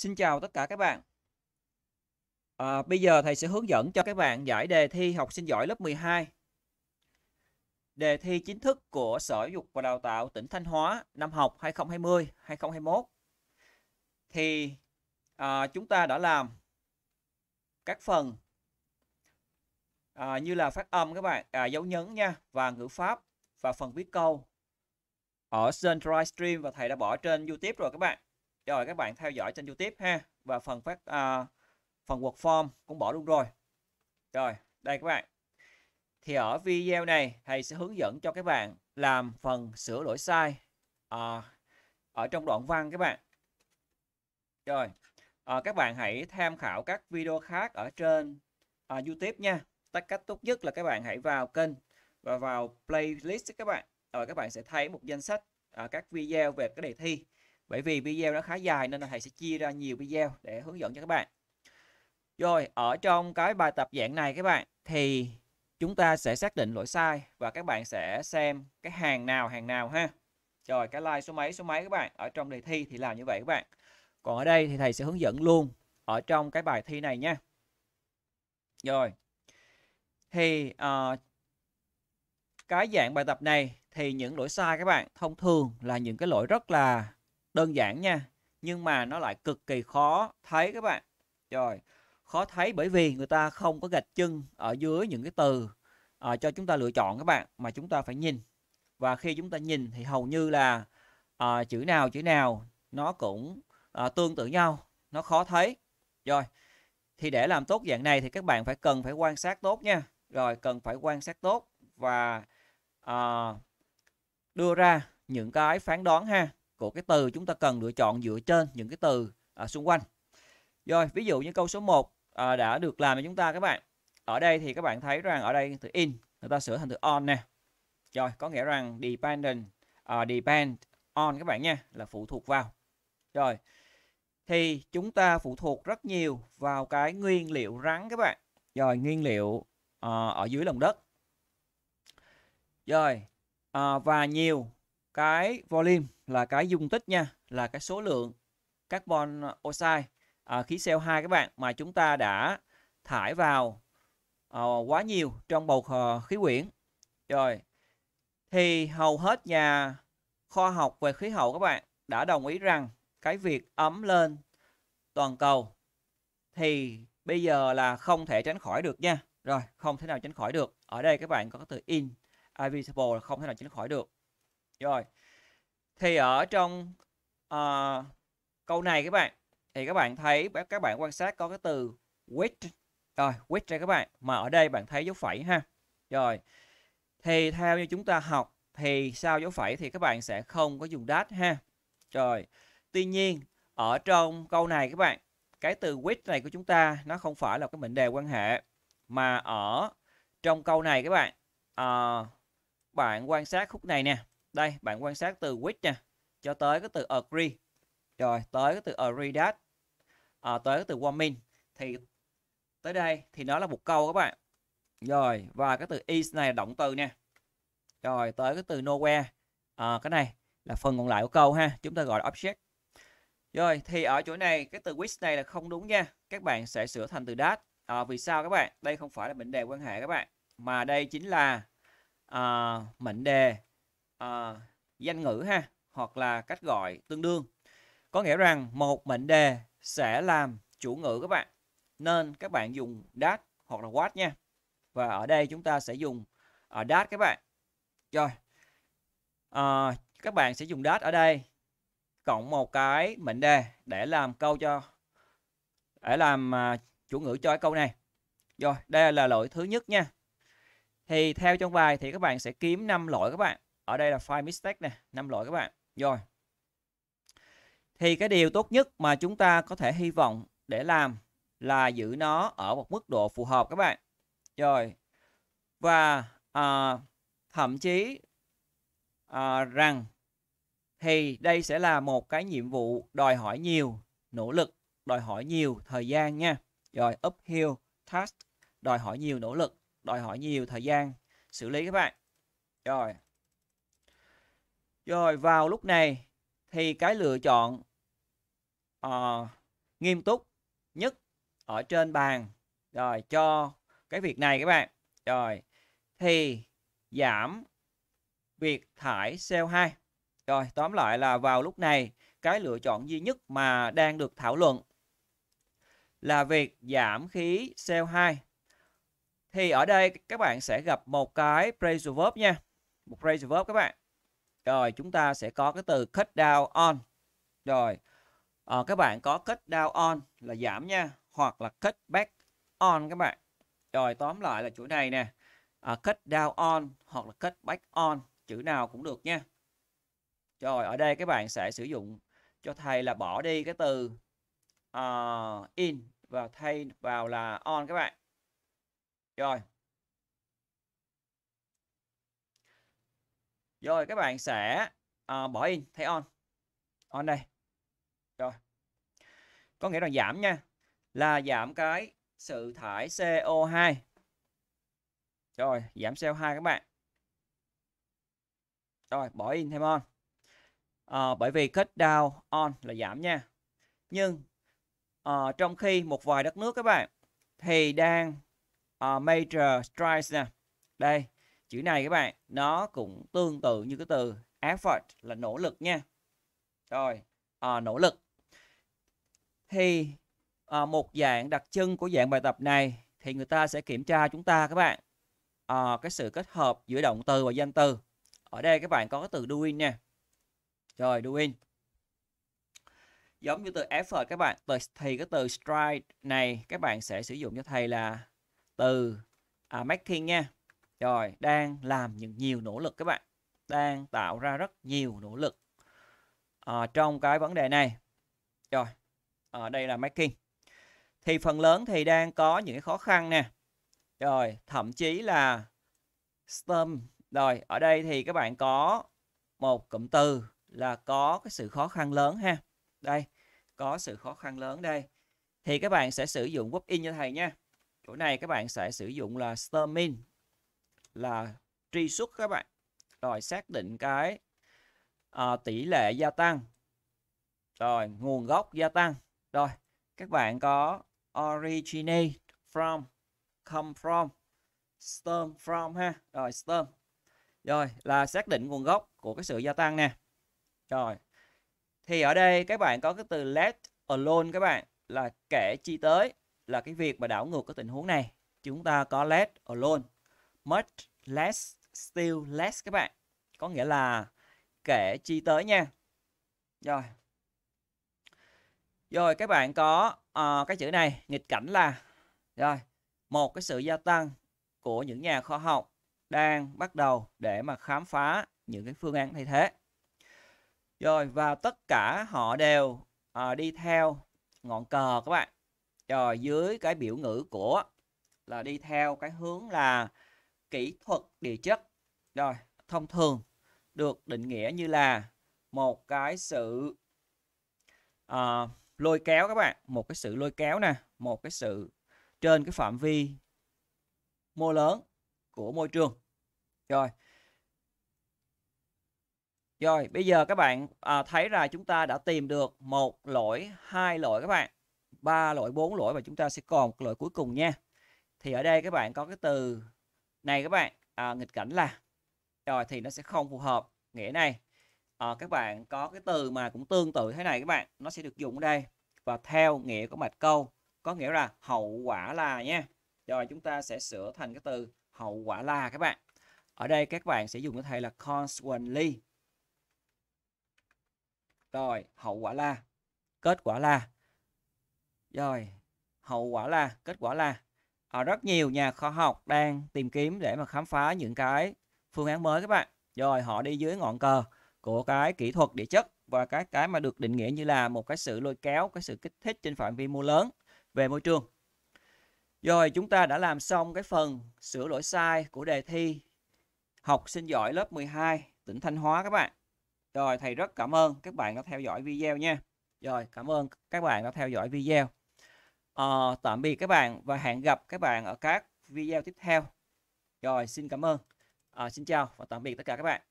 Xin chào tất cả các bạn. À, bây giờ thầy sẽ hướng dẫn cho các bạn giải đề thi học sinh giỏi lớp 12. Đề thi chính thức của Sở Dục và Đào tạo tỉnh Thanh Hóa năm học 2020-2021. Thì à, chúng ta đã làm các phần à, như là phát âm các bạn, à, dấu nhấn nha và ngữ pháp và phần viết câu ở Sunrise Stream và thầy đã bỏ trên YouTube rồi các bạn rồi các bạn theo dõi trên youtube ha và phần phát à, phần form cũng bỏ luôn rồi rồi đây các bạn thì ở video này thầy sẽ hướng dẫn cho các bạn làm phần sửa lỗi sai à, ở trong đoạn văn các bạn rồi à, các bạn hãy tham khảo các video khác ở trên à, YouTube nha tất cách tốt nhất là các bạn hãy vào kênh và vào playlist các bạn rồi các bạn sẽ thấy một danh sách à, các video về cái đề thi bởi vì video nó khá dài nên là thầy sẽ chia ra nhiều video để hướng dẫn cho các bạn rồi ở trong cái bài tập dạng này các bạn thì chúng ta sẽ xác định lỗi sai và các bạn sẽ xem cái hàng nào hàng nào ha rồi cái line số mấy số mấy các bạn ở trong đề thi thì làm như vậy các bạn còn ở đây thì thầy sẽ hướng dẫn luôn ở trong cái bài thi này nha rồi thì uh, cái dạng bài tập này thì những lỗi sai các bạn thông thường là những cái lỗi rất là đơn giản nha nhưng mà nó lại cực kỳ khó thấy các bạn rồi khó thấy bởi vì người ta không có gạch chân ở dưới những cái từ uh, cho chúng ta lựa chọn các bạn mà chúng ta phải nhìn và khi chúng ta nhìn thì hầu như là uh, chữ nào chữ nào nó cũng uh, tương tự nhau nó khó thấy rồi thì để làm tốt dạng này thì các bạn phải cần phải quan sát tốt nha rồi cần phải quan sát tốt và uh, đưa ra những cái phán đoán ha của cái từ chúng ta cần lựa chọn dựa trên những cái từ à, xung quanh. Rồi, ví dụ như câu số 1 à, đã được làm cho chúng ta các bạn. Ở đây thì các bạn thấy rằng ở đây từ in người ta sửa thành từ on nè. Rồi, có nghĩa rằng dependent uh, depend on các bạn nha, là phụ thuộc vào. Rồi. Thì chúng ta phụ thuộc rất nhiều vào cái nguyên liệu rắn các bạn. Rồi, nguyên liệu uh, ở dưới lòng đất. Rồi, uh, và nhiều cái volume là cái dung tích nha là cái số lượng carbon oxide à, khí CO2 các bạn mà chúng ta đã thải vào à, quá nhiều trong bầu ờ, khí quyển rồi thì hầu hết nhà khoa học về khí hậu các bạn đã đồng ý rằng cái việc ấm lên toàn cầu thì bây giờ là không thể tránh khỏi được nha. Rồi, không thể nào tránh khỏi được. Ở đây các bạn có từ in, là không thể nào tránh khỏi được. Rồi. Thì ở trong uh, câu này các bạn thì các bạn thấy các bạn quan sát có cái từ which rồi which đây các bạn mà ở đây bạn thấy dấu phẩy ha. Rồi. Thì theo như chúng ta học thì sau dấu phẩy thì các bạn sẽ không có dùng dash ha. Rồi. Tuy nhiên ở trong câu này các bạn cái từ which này của chúng ta nó không phải là cái mệnh đề quan hệ mà ở trong câu này các bạn à, bạn quan sát khúc này nè đây bạn quan sát từ which nha cho tới cái từ agree rồi tới cái từ agree that à, tới cái từ warming thì tới đây thì nó là một câu các bạn rồi và cái từ is này là động từ nha rồi tới cái từ nowhere à, cái này là phần còn lại của câu ha chúng ta gọi là object rồi thì ở chỗ này cái từ which này là không đúng nha các bạn sẽ sửa thành từ that à, vì sao các bạn đây không phải là mệnh đề quan hệ các bạn mà đây chính là à, mệnh đề uh, danh ngữ ha hoặc là cách gọi tương đương có nghĩa rằng một mệnh đề sẽ làm chủ ngữ các bạn nên các bạn dùng that hoặc là what nha và ở đây chúng ta sẽ dùng uh, that các bạn rồi uh, các bạn sẽ dùng that ở đây cộng một cái mệnh đề để làm câu cho để làm uh, chủ ngữ cho cái câu này rồi đây là lỗi thứ nhất nha thì theo trong bài thì các bạn sẽ kiếm 5 lỗi các bạn ở đây là file mistake nè năm loại các bạn rồi thì cái điều tốt nhất mà chúng ta có thể hy vọng để làm là giữ nó ở một mức độ phù hợp các bạn rồi và à, thậm chí à, rằng thì đây sẽ là một cái nhiệm vụ đòi hỏi nhiều nỗ lực đòi hỏi nhiều thời gian nha rồi uphill task đòi hỏi nhiều nỗ lực đòi hỏi nhiều thời gian xử lý các bạn rồi rồi vào lúc này thì cái lựa chọn uh, nghiêm túc nhất ở trên bàn rồi cho cái việc này các bạn. Rồi thì giảm việc thải CO2. Rồi tóm lại là vào lúc này cái lựa chọn duy nhất mà đang được thảo luận là việc giảm khí CO2. Thì ở đây các bạn sẽ gặp một cái phrasal nha. Một phrasal các bạn. Rồi chúng ta sẽ có cái từ cut down on. Rồi à, các bạn có cut down on là giảm nha. Hoặc là cut back on các bạn. Rồi tóm lại là chuỗi này nè. À, cut down on hoặc là cut back on. Chữ nào cũng được nha. Rồi ở đây các bạn sẽ sử dụng cho thầy là bỏ đi cái từ uh, in và thay vào là on các bạn. Rồi rồi các bạn sẽ uh, bỏ in thấy on on đây rồi có nghĩa là giảm nha là giảm cái sự thải CO2 rồi giảm CO2 các bạn rồi bỏ in thêm on à, bởi vì cut down on là giảm nha nhưng à, trong khi một vài đất nước các bạn thì đang à, major strikes nè đây chữ này các bạn nó cũng tương tự như cái từ effort là nỗ lực nha rồi à, nỗ lực thì à, một dạng đặc trưng của dạng bài tập này thì người ta sẽ kiểm tra chúng ta các bạn à, cái sự kết hợp giữa động từ và danh từ ở đây các bạn có cái từ doing nha rồi doing giống như từ effort các bạn thì cái từ stride này các bạn sẽ sử dụng cho thầy là từ à, making nha rồi đang làm những nhiều nỗ lực các bạn đang tạo ra rất nhiều nỗ lực à, trong cái vấn đề này rồi ở ờ, à, đây là making thì phần lớn thì đang có những cái khó khăn nè rồi thậm chí là STEM rồi ở đây thì các bạn có một cụm từ là có cái sự khó khăn lớn ha đây có sự khó khăn lớn đây thì các bạn sẽ sử dụng in cho thầy nha chỗ này các bạn sẽ sử dụng là STEMIN là truy xuất các bạn rồi xác định cái à, tỷ lệ gia tăng rồi nguồn gốc gia tăng rồi các bạn có originate from come from stem from ha rồi stem rồi là xác định nguồn gốc của cái sự gia tăng nè rồi thì ở đây các bạn có cái từ let alone các bạn là kể chi tới là cái việc mà đảo ngược cái tình huống này chúng ta có let alone much less still less các bạn. Có nghĩa là kể chi tới nha. Rồi. Rồi các bạn có uh, cái chữ này nghịch cảnh là rồi, một cái sự gia tăng của những nhà khoa học đang bắt đầu để mà khám phá những cái phương án thay thế. Rồi và tất cả họ đều uh, đi theo ngọn cờ các bạn. Rồi dưới cái biểu ngữ của là đi theo cái hướng là kỹ thuật địa chất rồi thông thường được định nghĩa như là một cái sự uh, lôi kéo các bạn một cái sự lôi kéo nè một cái sự trên cái phạm vi mô lớn của môi trường rồi rồi bây giờ các bạn à, thấy là chúng ta đã tìm được một lỗi hai lỗi các bạn ba lỗi bốn lỗi và chúng ta sẽ còn một lỗi cuối cùng nha thì ở đây các bạn có cái từ này các bạn à, nghịch cảnh là rồi thì nó sẽ không phù hợp nghĩa này à, các bạn có cái từ mà cũng tương tự thế này các bạn nó sẽ được dùng ở đây và theo nghĩa của mạch câu có nghĩa là hậu quả là nha rồi chúng ta sẽ sửa thành cái từ hậu quả là các bạn ở đây các bạn sẽ dùng cái thầy là consequently rồi hậu quả là kết quả là rồi hậu quả là kết quả là ở rất nhiều nhà khoa học đang tìm kiếm để mà khám phá những cái phương án mới các bạn rồi họ đi dưới ngọn cờ của cái kỹ thuật địa chất và cái cái mà được định nghĩa như là một cái sự lôi kéo cái sự kích thích trên phạm vi mô lớn về môi trường rồi chúng ta đã làm xong cái phần sửa lỗi sai của đề thi học sinh giỏi lớp 12 tỉnh Thanh Hóa các bạn. Rồi thầy rất cảm ơn các bạn đã theo dõi video nha. Rồi cảm ơn các bạn đã theo dõi video à, tạm biệt các bạn và hẹn gặp các bạn ở các video tiếp theo rồi xin cảm ơn à, xin chào và tạm biệt tất cả các bạn